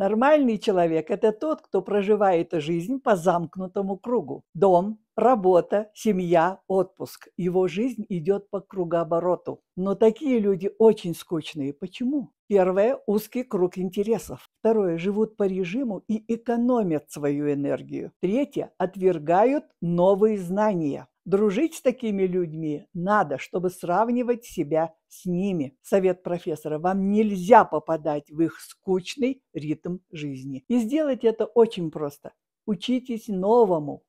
Нормальный человек – это тот, кто проживает жизнь по замкнутому кругу. Дом, работа, семья, отпуск. Его жизнь идет по кругообороту. Но такие люди очень скучные. Почему? Первое – узкий круг интересов. Второе – живут по режиму и экономят свою энергию. Третье – отвергают новые знания. Дружить с такими людьми надо, чтобы сравнивать себя с ними. Совет профессора, вам нельзя попадать в их скучный ритм жизни. И сделать это очень просто. Учитесь новому,